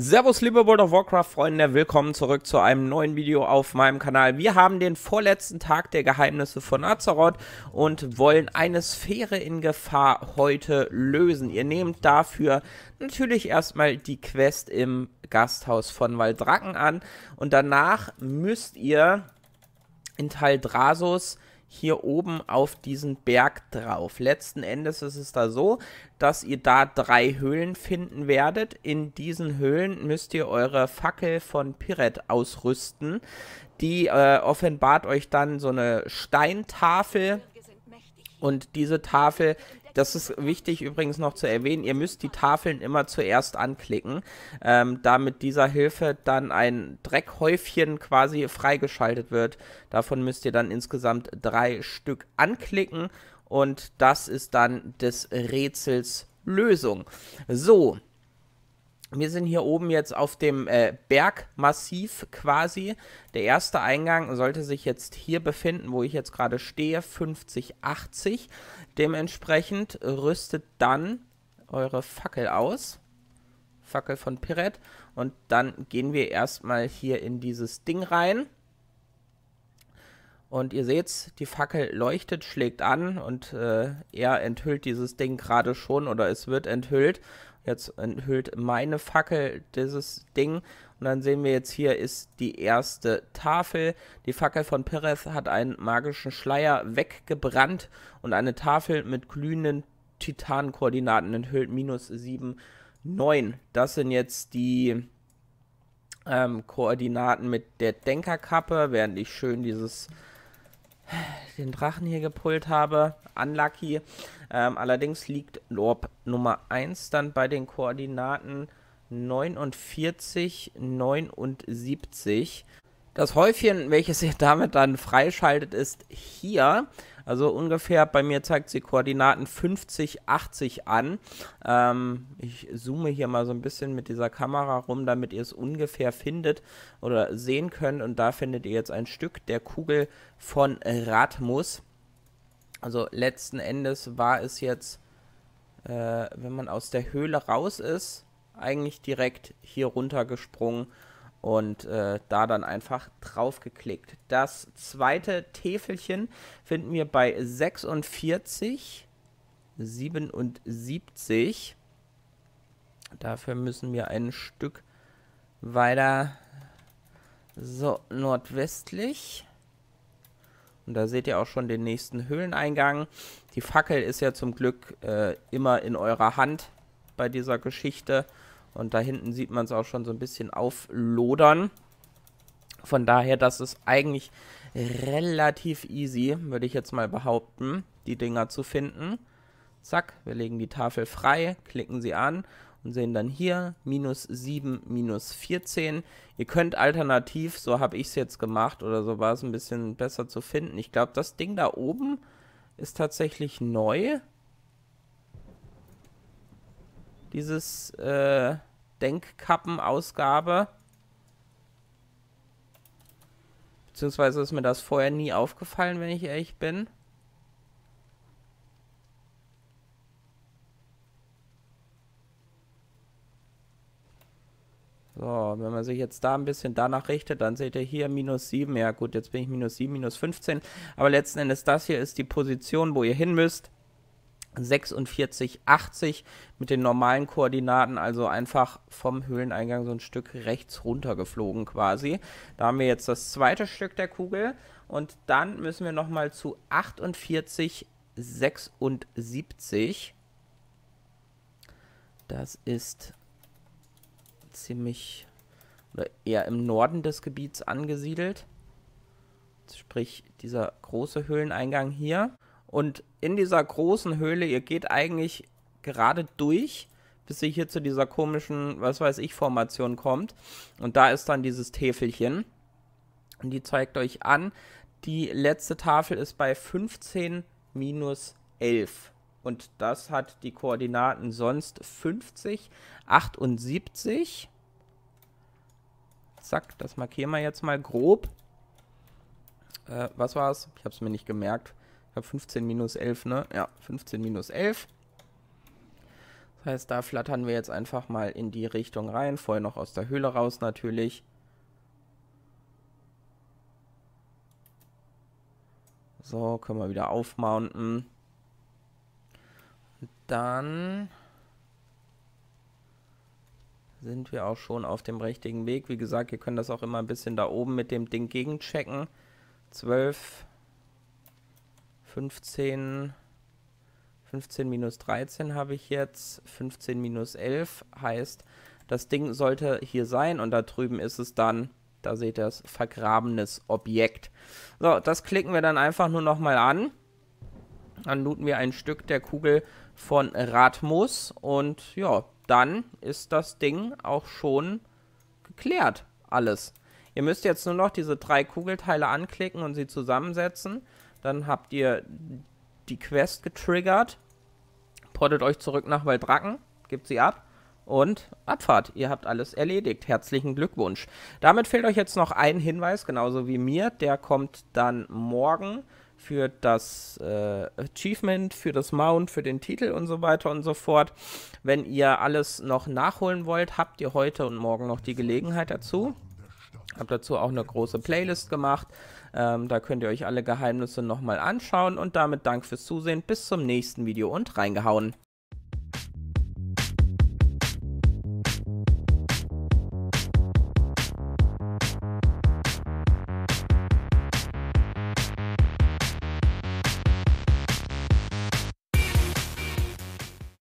Servus liebe World of Warcraft Freunde, willkommen zurück zu einem neuen Video auf meinem Kanal. Wir haben den vorletzten Tag der Geheimnisse von Azeroth und wollen eine Sphäre in Gefahr heute lösen. Ihr nehmt dafür natürlich erstmal die Quest im Gasthaus von Waldracken an und danach müsst ihr in Tal Drasus hier oben auf diesen Berg drauf. Letzten Endes ist es da so, dass ihr da drei Höhlen finden werdet. In diesen Höhlen müsst ihr eure Fackel von Piret ausrüsten. Die äh, offenbart euch dann so eine Steintafel. Und diese Tafel das ist wichtig übrigens noch zu erwähnen. Ihr müsst die Tafeln immer zuerst anklicken, ähm, da mit dieser Hilfe dann ein Dreckhäufchen quasi freigeschaltet wird. Davon müsst ihr dann insgesamt drei Stück anklicken und das ist dann des Rätsels Lösung. So, wir sind hier oben jetzt auf dem äh, Bergmassiv quasi. Der erste Eingang sollte sich jetzt hier befinden, wo ich jetzt gerade stehe, 5080. Dementsprechend rüstet dann eure Fackel aus. Fackel von Piret. Und dann gehen wir erstmal hier in dieses Ding rein. Und ihr seht's, die Fackel leuchtet, schlägt an und äh, er enthüllt dieses Ding gerade schon oder es wird enthüllt. Jetzt enthüllt meine Fackel dieses Ding. Und dann sehen wir jetzt hier ist die erste Tafel. Die Fackel von Perez hat einen magischen Schleier weggebrannt und eine Tafel mit glühenden Titankoordinaten enthüllt minus 7, 9. Das sind jetzt die ähm, Koordinaten mit der Denkerkappe, während ich schön dieses den Drachen hier gepult habe. Unlucky. Ähm, allerdings liegt Lorb Nummer 1 dann bei den Koordinaten 49, 79. Das Häufchen, welches ihr damit dann freischaltet, ist hier. Also ungefähr bei mir zeigt sie Koordinaten 50, 80 an. Ähm, ich zoome hier mal so ein bisschen mit dieser Kamera rum, damit ihr es ungefähr findet oder sehen könnt. Und da findet ihr jetzt ein Stück der Kugel von Ratmus. Also letzten Endes war es jetzt, äh, wenn man aus der Höhle raus ist, eigentlich direkt hier runtergesprungen und äh, da dann einfach drauf geklickt. Das zweite Täfelchen finden wir bei 46, 77. Dafür müssen wir ein Stück weiter so nordwestlich. Und da seht ihr auch schon den nächsten Höhleneingang. Die Fackel ist ja zum Glück äh, immer in eurer Hand bei dieser Geschichte. Und da hinten sieht man es auch schon so ein bisschen auflodern. Von daher, das ist eigentlich relativ easy, würde ich jetzt mal behaupten, die Dinger zu finden. Zack, wir legen die Tafel frei, klicken sie an und sehen dann hier minus 7, minus 14. Ihr könnt alternativ, so habe ich es jetzt gemacht oder so war es ein bisschen besser zu finden. Ich glaube, das Ding da oben ist tatsächlich neu. Dieses, äh, Denkkappen-Ausgabe. Beziehungsweise ist mir das vorher nie aufgefallen, wenn ich ehrlich bin. So, wenn man sich jetzt da ein bisschen danach richtet, dann seht ihr hier minus 7. Ja gut, jetzt bin ich minus 7, minus 15. Aber letzten Endes das hier ist die Position, wo ihr hin müsst. 4680 mit den normalen Koordinaten, also einfach vom Höhleneingang so ein Stück rechts runtergeflogen quasi. Da haben wir jetzt das zweite Stück der Kugel und dann müssen wir nochmal zu 4876. Das ist ziemlich oder eher im Norden des Gebiets angesiedelt. Sprich, dieser große Höhleneingang hier. Und in dieser großen Höhle, ihr geht eigentlich gerade durch, bis ihr hier zu dieser komischen, was weiß ich, Formation kommt. Und da ist dann dieses Täfelchen. Und die zeigt euch an. Die letzte Tafel ist bei 15 minus 11. Und das hat die Koordinaten sonst 50, 78. Zack, das markieren wir jetzt mal grob. Äh, was es? Ich habe es mir nicht gemerkt. 15 minus 11, ne? Ja, 15 minus 11. Das heißt, da flattern wir jetzt einfach mal in die Richtung rein. Vorher noch aus der Höhle raus natürlich. So, können wir wieder aufmounten. Dann sind wir auch schon auf dem richtigen Weg. Wie gesagt, ihr könnt das auch immer ein bisschen da oben mit dem Ding gegenchecken. 12, 15, 15 minus 13 habe ich jetzt. 15 minus 11 heißt, das Ding sollte hier sein und da drüben ist es dann, da seht ihr es, vergrabenes Objekt. So, das klicken wir dann einfach nur nochmal an. Dann looten wir ein Stück der Kugel von Ratmus und ja, dann ist das Ding auch schon geklärt, alles. Ihr müsst jetzt nur noch diese drei Kugelteile anklicken und sie zusammensetzen. Dann habt ihr die Quest getriggert. Portet euch zurück nach Waldracken, gebt sie ab und Abfahrt. Ihr habt alles erledigt. Herzlichen Glückwunsch. Damit fehlt euch jetzt noch ein Hinweis, genauso wie mir. Der kommt dann morgen für das äh, Achievement, für das Mount, für den Titel und so weiter und so fort. Wenn ihr alles noch nachholen wollt, habt ihr heute und morgen noch die Gelegenheit dazu habe dazu auch eine große Playlist gemacht. Ähm, da könnt ihr euch alle Geheimnisse nochmal anschauen und damit Dank fürs Zusehen. Bis zum nächsten Video und reingehauen.